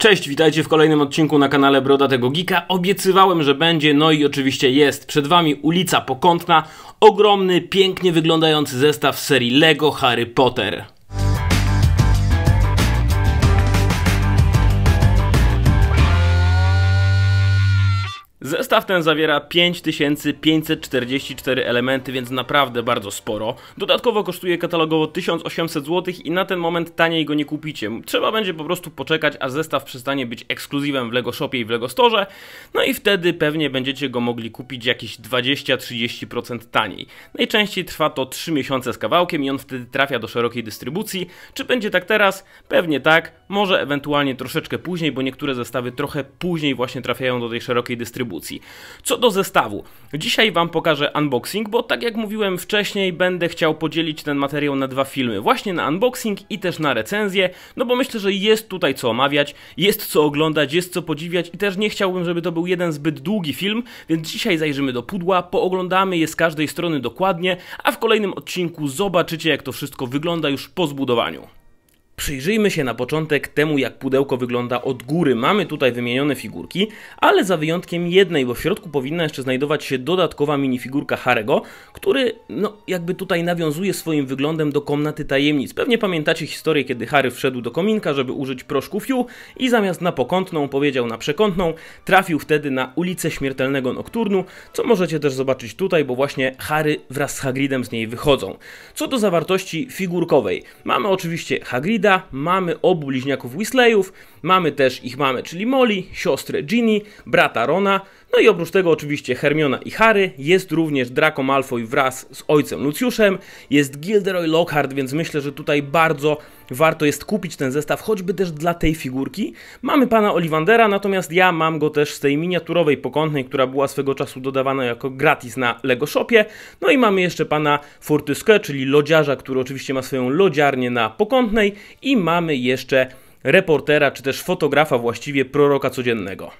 Cześć, witajcie w kolejnym odcinku na kanale Broda tego Geeka. Obiecywałem, że będzie, no i oczywiście jest. Przed Wami ulica Pokątna, ogromny, pięknie wyglądający zestaw serii LEGO Harry Potter. Zestaw ten zawiera 5544 elementy, więc naprawdę bardzo sporo. Dodatkowo kosztuje katalogowo 1800 zł i na ten moment taniej go nie kupicie. Trzeba będzie po prostu poczekać, a zestaw przestanie być ekskluzywem w LEGO Shopie i w LEGO Store, no i wtedy pewnie będziecie go mogli kupić jakieś 20-30% taniej. Najczęściej trwa to 3 miesiące z kawałkiem i on wtedy trafia do szerokiej dystrybucji. Czy będzie tak teraz? Pewnie tak, może ewentualnie troszeczkę później, bo niektóre zestawy trochę później właśnie trafiają do tej szerokiej dystrybucji. Co do zestawu, dzisiaj Wam pokażę unboxing, bo tak jak mówiłem wcześniej, będę chciał podzielić ten materiał na dwa filmy, właśnie na unboxing i też na recenzję, no bo myślę, że jest tutaj co omawiać, jest co oglądać, jest co podziwiać i też nie chciałbym, żeby to był jeden zbyt długi film, więc dzisiaj zajrzymy do pudła, pooglądamy je z każdej strony dokładnie, a w kolejnym odcinku zobaczycie jak to wszystko wygląda już po zbudowaniu. Przyjrzyjmy się na początek temu, jak pudełko wygląda od góry. Mamy tutaj wymienione figurki, ale za wyjątkiem jednej, bo w środku powinna jeszcze znajdować się dodatkowa minifigurka Harego, który no, jakby tutaj nawiązuje swoim wyglądem do komnaty tajemnic. Pewnie pamiętacie historię, kiedy Harry wszedł do kominka, żeby użyć proszku fiu i zamiast na pokątną powiedział na przekątną, trafił wtedy na ulicę śmiertelnego nokturnu, co możecie też zobaczyć tutaj, bo właśnie Harry wraz z Hagridem z niej wychodzą. Co do zawartości figurkowej, mamy oczywiście Hagrida, mamy obu bliźniaków Weasleyów, mamy też ich mamę, czyli Molly, siostrę Ginny, brata Rona, no i oprócz tego oczywiście Hermiona i Harry, jest również Draco Malfoy wraz z ojcem Luciuszem, jest Gilderoy Lockhart, więc myślę, że tutaj bardzo warto jest kupić ten zestaw, choćby też dla tej figurki. Mamy pana Olivandera, natomiast ja mam go też z tej miniaturowej pokątnej, która była swego czasu dodawana jako gratis na Lego Shopie. No i mamy jeszcze pana Furtyskę, czyli lodziarza, który oczywiście ma swoją lodziarnię na pokątnej i mamy jeszcze reportera, czy też fotografa właściwie proroka codziennego.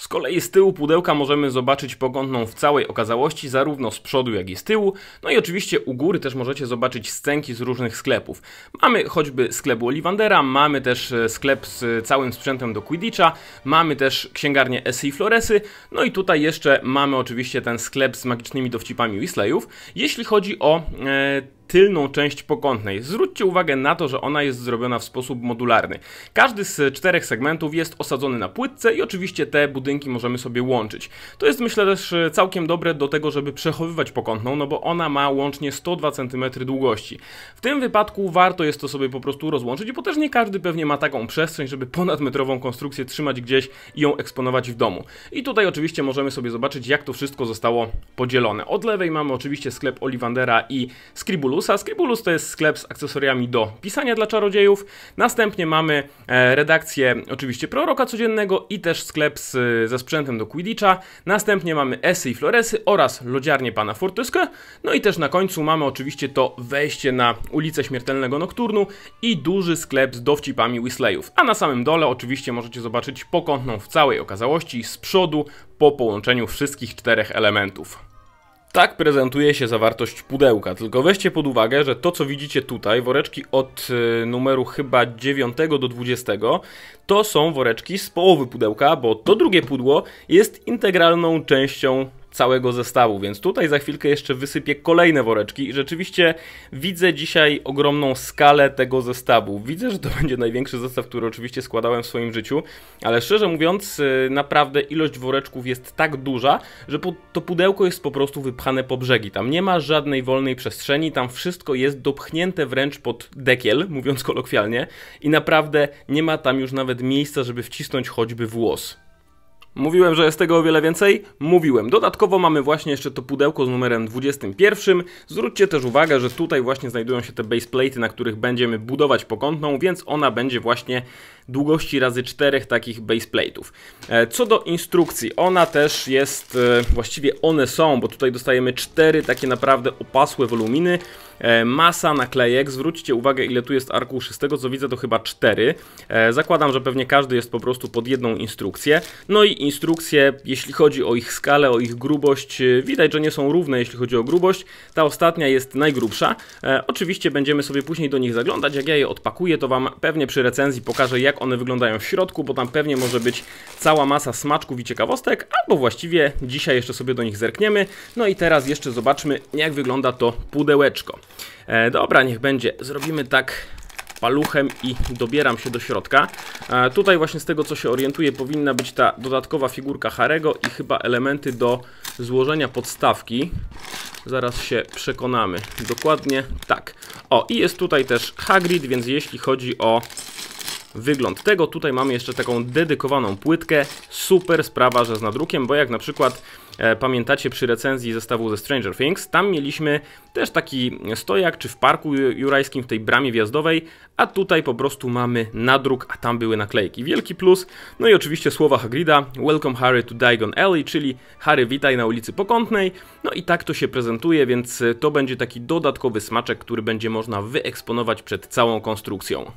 Z kolei z tyłu pudełka możemy zobaczyć pogodną w całej okazałości, zarówno z przodu jak i z tyłu. No i oczywiście u góry też możecie zobaczyć scenki z różnych sklepów. Mamy choćby sklep Olivandera, mamy też e, sklep z całym sprzętem do Quidditcha, mamy też księgarnię i Floresy, no i tutaj jeszcze mamy oczywiście ten sklep z magicznymi dowcipami Weasleyów. Jeśli chodzi o... E, tylną część pokątnej. Zwróćcie uwagę na to, że ona jest zrobiona w sposób modularny. Każdy z czterech segmentów jest osadzony na płytce i oczywiście te budynki możemy sobie łączyć. To jest myślę też e, całkiem dobre do tego, żeby przechowywać pokątną, no bo ona ma łącznie 102 cm długości. W tym wypadku warto jest to sobie po prostu rozłączyć, bo też nie każdy pewnie ma taką przestrzeń, żeby ponadmetrową konstrukcję trzymać gdzieś i ją eksponować w domu. I tutaj oczywiście możemy sobie zobaczyć, jak to wszystko zostało podzielone. Od lewej mamy oczywiście sklep Olivandera i Scribulus, Scribulusa. Scribulus to jest sklep z akcesoriami do pisania dla czarodziejów. Następnie mamy e, redakcję oczywiście Proroka Codziennego i też sklep z, ze sprzętem do Quidditcha. Następnie mamy Esy i Floresy oraz lodziarnię pana Fortesque. No i też na końcu mamy oczywiście to wejście na ulicę Śmiertelnego Nokturnu i duży sklep z dowcipami Whistlejów. A na samym dole oczywiście możecie zobaczyć pokątną w całej okazałości z przodu po połączeniu wszystkich czterech elementów. Tak prezentuje się zawartość pudełka, tylko weźcie pod uwagę, że to co widzicie tutaj, woreczki od y, numeru chyba 9 do 20, to są woreczki z połowy pudełka, bo to drugie pudło jest integralną częścią całego zestawu, więc tutaj za chwilkę jeszcze wysypię kolejne woreczki i rzeczywiście widzę dzisiaj ogromną skalę tego zestawu. Widzę, że to będzie największy zestaw, który oczywiście składałem w swoim życiu, ale szczerze mówiąc, y, naprawdę ilość woreczków jest tak duża, że to pudełko jest po prostu wypchane po brzegi. Tam nie ma żadnej wolnej przestrzeni, tam wszystko jest dopchnięte wręcz pod dekiel, mówiąc kolokwialnie, i naprawdę nie ma tam już nawet miejsca, żeby wcisnąć choćby włos. Mówiłem, że jest tego o wiele więcej? Mówiłem. Dodatkowo mamy właśnie jeszcze to pudełko z numerem 21. Zwróćcie też uwagę, że tutaj właśnie znajdują się te baseplate'y, na których będziemy budować pokątną, więc ona będzie właśnie długości razy czterech takich baseplate'ów. E, co do instrukcji, ona też jest, e, właściwie one są, bo tutaj dostajemy cztery takie naprawdę opasłe woluminy, e, masa naklejek, zwróćcie uwagę ile tu jest arkuszy, z tego co widzę to chyba cztery. Zakładam, że pewnie każdy jest po prostu pod jedną instrukcję. No i instrukcje, jeśli chodzi o ich skalę, o ich grubość, y, widać, że nie są równe, jeśli chodzi o grubość. Ta ostatnia jest najgrubsza. E, oczywiście będziemy sobie później do nich zaglądać. Jak ja je odpakuję, to Wam pewnie przy recenzji pokażę, jak one wyglądają w środku, bo tam pewnie może być cała masa smaczków i ciekawostek, albo właściwie dzisiaj jeszcze sobie do nich zerkniemy. No i teraz jeszcze zobaczmy, jak wygląda to pudełeczko. E, dobra, niech będzie. Zrobimy tak paluchem i dobieram się do środka. E, tutaj właśnie z tego co się orientuję powinna być ta dodatkowa figurka Harego i chyba elementy do złożenia podstawki. Zaraz się przekonamy. Dokładnie tak. O, i jest tutaj też Hagrid, więc jeśli chodzi o wygląd tego. Tutaj mamy jeszcze taką dedykowaną płytkę. Super sprawa, że z nadrukiem, bo jak na przykład e, pamiętacie przy recenzji zestawu ze Stranger Things, tam mieliśmy też taki stojak, czy w parku jurajskim, w tej bramie wjazdowej, a tutaj po prostu mamy nadruk, a tam były naklejki. Wielki plus. No i oczywiście słowa Hagrida, Welcome Harry to Diagon Alley, czyli Harry witaj na ulicy Pokątnej. No i tak to się prezentuje, więc e, to będzie taki dodatkowy smaczek, który będzie można wyeksponować przed całą konstrukcją.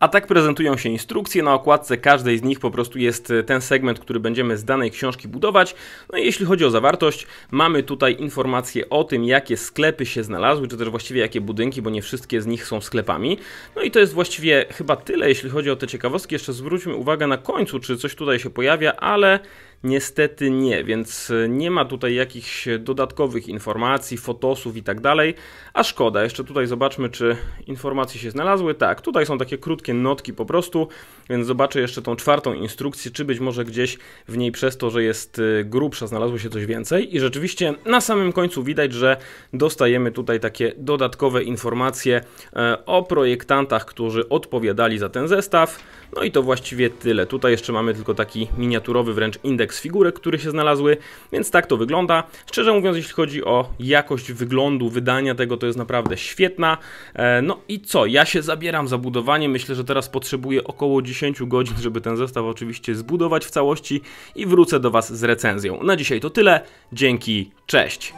A tak prezentują się instrukcje, na okładce każdej z nich po prostu jest e, ten segment, który będziemy z danej książki budować. No i jeśli chodzi o zawartość, mamy tutaj informacje o tym, jakie sklepy się znalazły, czy też właściwie jakie budynki, bo nie wszystkie z nich są sklepami. No i to jest właściwie chyba tyle, jeśli chodzi o te ciekawostki. Jeszcze zwróćmy uwagę na końcu, czy coś tutaj się pojawia, ale Niestety nie, więc e, nie ma tutaj jakichś dodatkowych informacji, fotosów i tak dalej. A szkoda, jeszcze tutaj zobaczmy, czy informacje się znalazły. Tak, tutaj są takie krótkie notki po prostu więc zobaczę jeszcze tą czwartą instrukcję, czy być może gdzieś w niej przez to, że jest y, grubsza, znalazło się coś więcej. I rzeczywiście na samym końcu widać, że dostajemy tutaj takie dodatkowe informacje e, o projektantach, którzy odpowiadali za ten zestaw. No i to właściwie tyle. Tutaj jeszcze mamy tylko taki miniaturowy wręcz indeks figurek, które się znalazły, więc tak to wygląda. Szczerze mówiąc, jeśli chodzi o jakość wyglądu, wydania tego, to jest naprawdę świetna. E, no i co? Ja się zabieram za budowanie. Myślę, że teraz potrzebuję około 10 10 godzin, żeby ten zestaw oczywiście zbudować w całości i wrócę do Was z recenzją. Na dzisiaj to tyle. Dzięki, cześć!